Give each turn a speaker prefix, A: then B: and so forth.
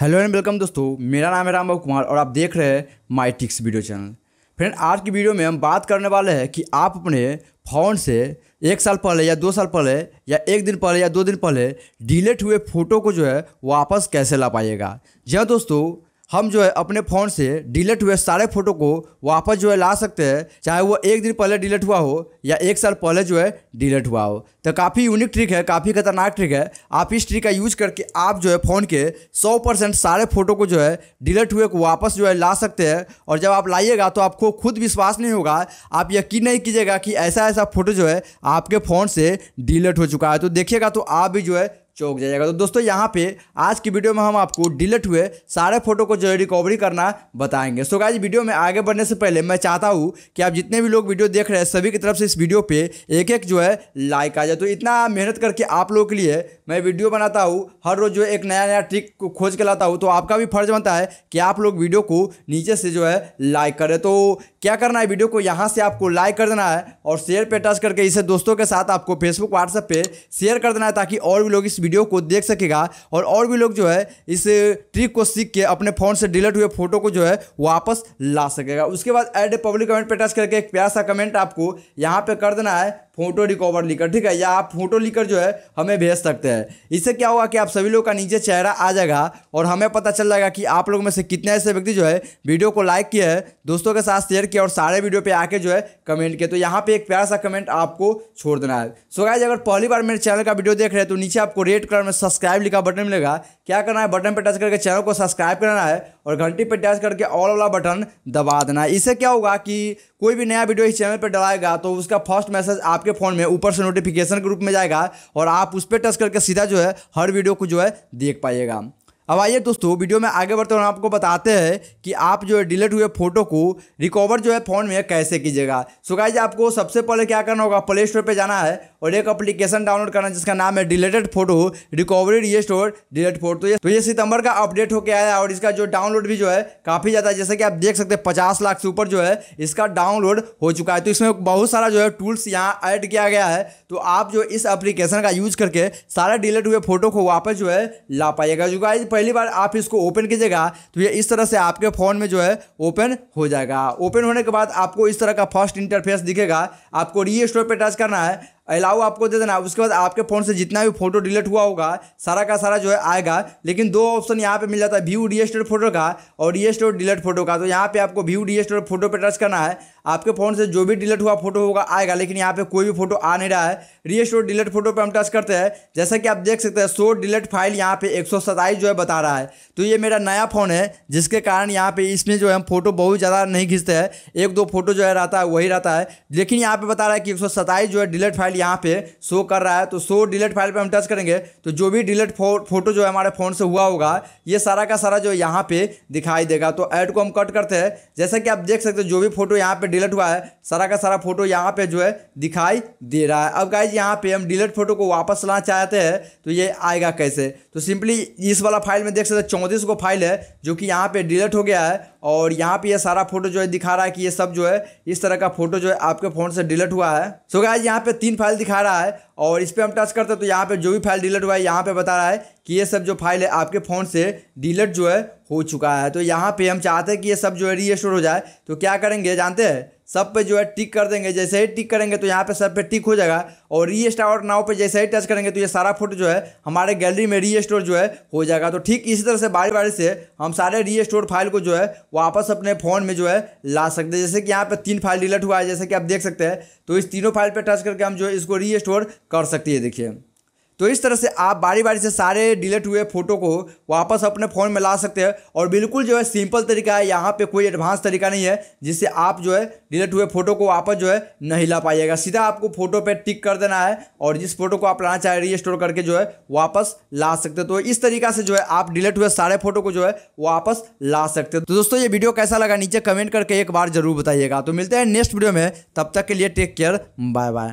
A: hello and welcome दोस्तों मेरा नाम है रामव कुमार और आप देख रहे हैं my ticks video channel friend आज की वीडियो में हम बात करने वाले हैं कि आप अपने फ़ोन से एक साल पहले या दो साल पहले या एक दिन पहले या दो दिन पहले डिलीट हुए फ़ोटो को जो है वापस कैसे ला पाइएगा जी हाँ दोस्तों हम जो है अपने फ़ोन से डिलीट हुए सारे फोटो को वापस जो है ला सकते हैं चाहे वो एक दिन पहले डिलीट हुआ हो या एक साल पहले जो है डिलीट हुआ हो तो काफ़ी यूनिक ट्रिक है काफ़ी खतरनाक ट्रिक है आप इस ट्रिक का यूज करके आप जो है फ़ोन के 100 परसेंट सारे फोटो को जो है डिलीट हुए को वापस जो है ला सकते हैं और जब आप लाइएगा तो आपको खुद विश्वास नहीं होगा आप यकीन नहीं कीजिएगा कि ऐसा ऐसा फ़ोटो जो है आपके फ़ोन से डिलीट हो चुका है तो देखिएगा तो आप भी जो है चौक जाएगा तो दोस्तों यहाँ पे आज की वीडियो में हम आपको डिलीट हुए सारे फोटो को जो है रिकवरी करना बताएंगे सो गाइज वीडियो में आगे बढ़ने से पहले मैं चाहता हूँ कि आप जितने भी लोग वीडियो देख रहे हैं सभी की तरफ से इस वीडियो पे एक एक जो है लाइक आ जाए तो इतना मेहनत करके आप लोगों के लिए मैं वीडियो बनाता हूँ हर रोज़ जो एक नया नया ट्रिक को खोज के लाता हूँ तो आपका भी फर्ज बनता है कि आप लोग वीडियो को नीचे से जो है लाइक करें तो क्या करना है वीडियो को यहाँ से आपको लाइक कर देना है और शेयर पे टच करके इसे दोस्तों के साथ आपको फेसबुक व्हाट्सएप पर शेयर कर देना है ताकि और भी लोग इस वीडियो को देख सकेगा और और भी लोग जो है इस ट्रिक को सीख के अपने फ़ोन से डिलीट हुए फोटो को जो है वापस ला सकेगा उसके बाद एड पब्लिक कमेंट पर टच करके एक प्यार सा कमेंट आपको यहाँ पर कर देना है फोटो रिकवर लिखकर ठीक है या आप फोटो लिखकर जो है हमें भेज सकते हैं इससे क्या होगा कि आप सभी लोग का नीचे चेहरा आ जाएगा और हमें पता चल जाएगा कि आप लोग में से कितने ऐसे व्यक्ति जो है वीडियो को लाइक किया है दोस्तों के साथ शेयर किया और सारे वीडियो पे आके जो है कमेंट किया तो यहाँ पे एक प्यारा सा कमेंट आपको छोड़ देना है सो गाइज अगर पहली बार मेरे चैनल का वीडियो देख रहे हैं तो नीचे आपको रेड रेड कलर में सब्सक्राइब लिखा बटन मिलेगा क्या करना है बटन पर टच करके चैनल को सब्सक्राइब करना है और घंटी पर टच करके ऑल वाला बटन दबा देना है इससे क्या होगा कि कोई भी नया वीडियो इस चैनल पर डलाएगा तो उसका फर्स्ट मैसेज आपके फ़ोन में ऊपर से नोटिफिकेशन के रूप में जाएगा और आप उस पर टच करके सीधा जो है हर वीडियो को जो है देख पाइएगा अब आइए दोस्तों वीडियो में आगे बढ़ते हुए आपको बताते हैं कि आप जो है डिलीट हुए फोटो को रिकवर जो है फ़ोन में कैसे कीजिएगा सो आपको सबसे पहले क्या करना होगा प्ले स्टोर पर जाना है और एक एप्लीकेशन डाउनलोड करना है जिसका नाम है deleted photo recovery store delete photo तो ये सितंबर का अपडेट होकर आया और इसका जो डाउनलोड भी जो है काफ़ी ज़्यादा जैसे कि आप देख सकते हैं पचास लाख से ऊपर जो है इसका डाउनलोड हो चुका है तो इसमें बहुत सारा जो है टूल्स यहाँ ऐड किया गया है तो आप जो इस एप्लीकेशन का यूज करके सारे डिलेट हुए फोटो को वापस जो है ला पाइएगा जो पहली बार आप इसको ओपन कीजिएगा तो ये इस तरह से आपके फ़ोन में जो है ओपन हो जाएगा ओपन होने के बाद आपको इस तरह का फर्स्ट इंटरफेस दिखेगा आपको री स्टोर पर टच करना है अलाउ आपको दे देना उसके बाद आपके फ़ोन से जितना भी फोटो डिलीट हुआ होगा सारा का सारा जो है आएगा लेकिन दो ऑप्शन यहाँ पे मिल जाता है व्यू डी फोटो का और डी डिलीट फोटो का तो यहाँ पे आपको व्यू डी फोटो पे टच करना है आपके फ़ोन से जो भी डिलीट हुआ फोटो होगा आएगा लेकिन यहाँ पे कोई भी फोटो आ नहीं रहा है री डिलीट फोटो पर हम टच करते हैं जैसा कि आप देख सकते हैं सो डिलीट फाइल यहाँ पे एक जो है बता रहा है तो ये मेरा नया फ़ोन है जिसके कारण यहाँ पे इसमें जो है फोटो बहुत ज़्यादा नहीं खींचते हैं एक दो फोटो जो है रहता है वही रहता है लेकिन यहाँ पे बता रहा है कि एक जो है डिलीट फाइल यहाँ पे शो कर रहा है तो शो डिलीट फाइल पे हम टच करेंगे तो जो भी डिलीट फो, फोटो जो है हमारे फ़ोन से हुआ होगा ये सारा का सारा जो यहाँ पे दिखाई देगा तो ऐड को हम कट करते हैं जैसा कि आप देख सकते हो जो भी फोटो यहाँ पे डिलीट हुआ है सारा का सारा फोटो यहाँ पे जो है दिखाई दे रहा है अब गाइज यहाँ पे हम डिलेट फोटो को वापस लाना चाहते हैं तो ये आएगा कैसे तो सिंपली इस वाला फाइल में देख सकते हैं चौंतीस को फाइल है जो कि यहाँ पर डिलेट हो गया है और यहाँ पे ये सारा फोटो जो है दिखा रहा है कि ये सब जो है इस तरह का फोटो जो है आपके फ़ोन से डिलीट हुआ है सो so गाइज यहाँ पे तीन फाइल फाइल दिखा रहा है और इस पर हम टच करते हैं तो यहाँ पे जो भी फाइल डिलीट हुआ है यहाँ पे बता रहा है कि ये सब जो फाइल है आपके फ़ोन से डिलीट जो है हो चुका है तो यहाँ पे हम चाहते हैं कि ये सब जो है रीस्टोर हो जाए तो क्या करेंगे जानते हैं सब पे जो है टिक कर देंगे जैसे ही टिक करेंगे तो यहाँ पे सब पे टिक हो जाएगा और री स्टार नाव पर जैसे ही टच करेंगे तो ये सारा फोटो जो है हमारे गैलरी में री स्टोर जो है हो जाएगा तो ठीक इसी तरह से बारी बारी से हम सारे री स्टोर फाइल को जो है वापस अपने फ़ोन में जो है ला सकते हैं जैसे कि यहाँ पे तीन फाइल डिलीट हुआ है जैसे कि आप देख सकते हैं तो इस तीनों फाइल पर टच करके हम जो है इसको री स्टोर कर सकती है देखिए तो इस तरह से आप बारी बारी से सारे डिलीट हुए फोटो को वापस अपने फ़ोन में ला सकते हैं और बिल्कुल जो है सिंपल तरीका है यहाँ पे कोई एडवांस तरीका नहीं है जिससे आप जो है डिलीट हुए फोटो को वापस जो है नहीं ला पाइएगा सीधा आपको फोटो पे टिक कर देना है और जिस फोटो को आप लाना चाहे स्टोर करके जो है वापस ला सकते तो इस तरीका से जो है आप डिलीट हुए सारे फोटो को जो है वापस ला सकते हैं तो दोस्तों ये वीडियो कैसा लगा नीचे कमेंट करके एक बार जरूर बताइएगा तो मिलते हैं नेक्स्ट वीडियो में तब तक के लिए टेक केयर बाय बाय